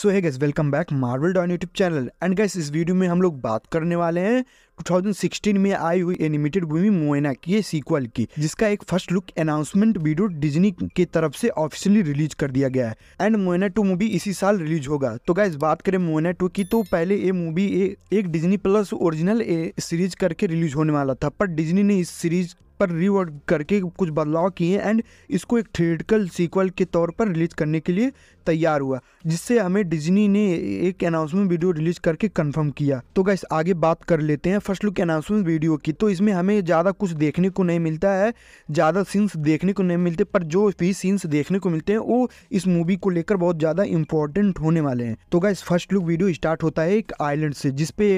so hi guys welcome back Marvel Don YouTube channel and guys इस video में हम लोग बात करने वाले हैं 2016 में आई हुई एनिमेटेड मूवी मोएना की सीक्वल की जिसका एक first look announcement video Disney के तरफ से ऑफिशियली रिलीज कर दिया गया है एंड मोएना टू मूवी इसी साल रिलीज होगा तो गैस बात करें मोएना टू की तो पहले ये मूवी एक डिज्नी प्लस ओरिजिनल सीरीज करके रिलीज होने वाला था पर डिज्नी ने इस सीरीज पर रिवर्क करके कुछ बदलाव किए एंड इसको एक थिएटिकल सीक्वल के तौर पर रिलीज करने के लिए तैयार हुआ जिससे हमें डिज्नी ने एक अनाउंसमेंट वीडियो रिलीज करके कंफर्म किया तो गैस आगे बात कर लेते हैं फर्स्ट लुक अनाउंसमेंट वीडियो की तो इसमें हमें ज़्यादा कुछ देखने को नहीं मिलता है ज़्यादा सीन्स देखने को नहीं मिलते पर जो भी सीन्स देखने को मिलते हैं वो इस मूवी को लेकर बहुत ज़्यादा इंपॉर्टेंट होने वाले हैं तो guys first look video start होता है एक आइलैंड से जिसपे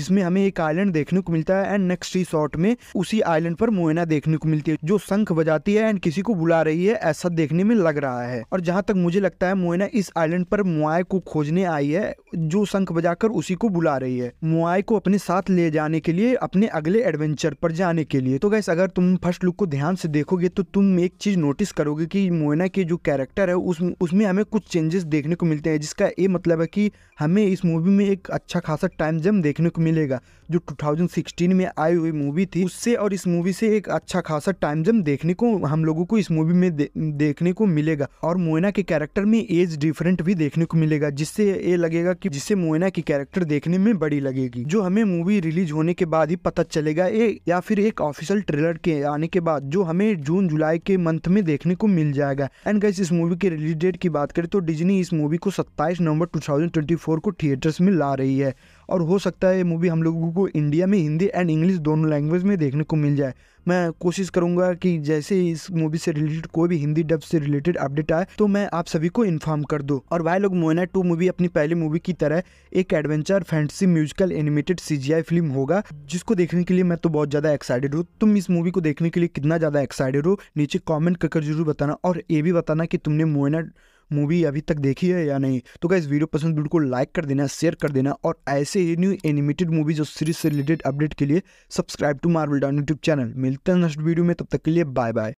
जिसमें हमें एक आइलैंड देखने को मिलता है एंड नेक्स्ट ही शॉर्ट में उसी आइलैंड पर मोहना देखने को मिलती है जो शंख बजाती है एंड किसी को बुला रही है ऐसा देखने में लग रहा है और जहाँ तक मुझे लगता है मोयना इस आइलैंड पर मुआय को खोजने आई है जो शंख बजाकर उसी को बुला रही है मुआय को अपने साथ ले जाने के लिए अपने अगले एडवेंचर पर जाने के लिए तो गैस अगर तुम फर्स्ट लुक को ध्यान से देखोगे तो तुम एक चीज नोटिस करोगे की मोयना के जो कैरेक्टर है उसमें हमें कुछ चेंजेस देखने को मिलते हैं जिसका ये मतलब है की हमें इस मूवी में एक अच्छा खासा टाइम जम देखने को मिलेगा जो 2016 में आई हुई मूवी थी उससे और इस मूवी से एक अच्छा खासा टाइम जम देखने को हम लोगों को इस मूवी में दे, देखने को मिलेगा और मोयना के कैरेक्टर में एज डिफरेंट भी देखने को मिलेगा जिससे ये लगेगा कि जिससे मोयना की कैरेक्टर देखने में बड़ी लगेगी जो हमें मूवी रिलीज होने के बाद ही पता चलेगा ए या फिर एक ऑफिशियल ट्रेलर के आने के बाद जो हमें जून जुलाई के मंथ में देखने को मिल जाएगा एंड गैस इस मूवी के रिलीज डेट की बात करें तो डिजनी इस मूवी को सत्ताईस नवंबर टू को थिएटर्स में ला रही है और हो सकता है ये मूवी हम लोगों को इंडिया में हिंदी एंड इंग्लिश दोनों लैंग्वेज में देखने को मिल जाए मैं कोशिश करूंगा कि जैसे ही इस मूवी से रिलेटेड कोई भी हिंदी डब से रिलेटेड अपडेट आए तो मैं आप सभी को इन्फॉर्म कर दूँ और भाई लोग मोना टू मूवी अपनी पहली मूवी की तरह एक adventure fantasy musical animated CGI film होगा जिसको देखने के लिए मैं तो बहुत ज़्यादा एक्साइटेड हूँ तुम इस मूवी को देखने के लिए कितना ज़्यादा एक्साइटेड हो नीचे कॉमेंट करके जरूर बताना और ये भी बताना कि तुमने मोना मूवी अभी तक देखी है या नहीं तो क्या इस वीडियो पसंद बिल्कुल लाइक कर देना शेयर कर देना और ऐसे ही न्यू एनिमेटेड मूवीज और सीरीज से रिलेटेड अपडेट के लिए subscribe to Marvel Don YouTube channel मिलते हैं नेक्स्ट वीडियो में तब तक के लिए बाय बाय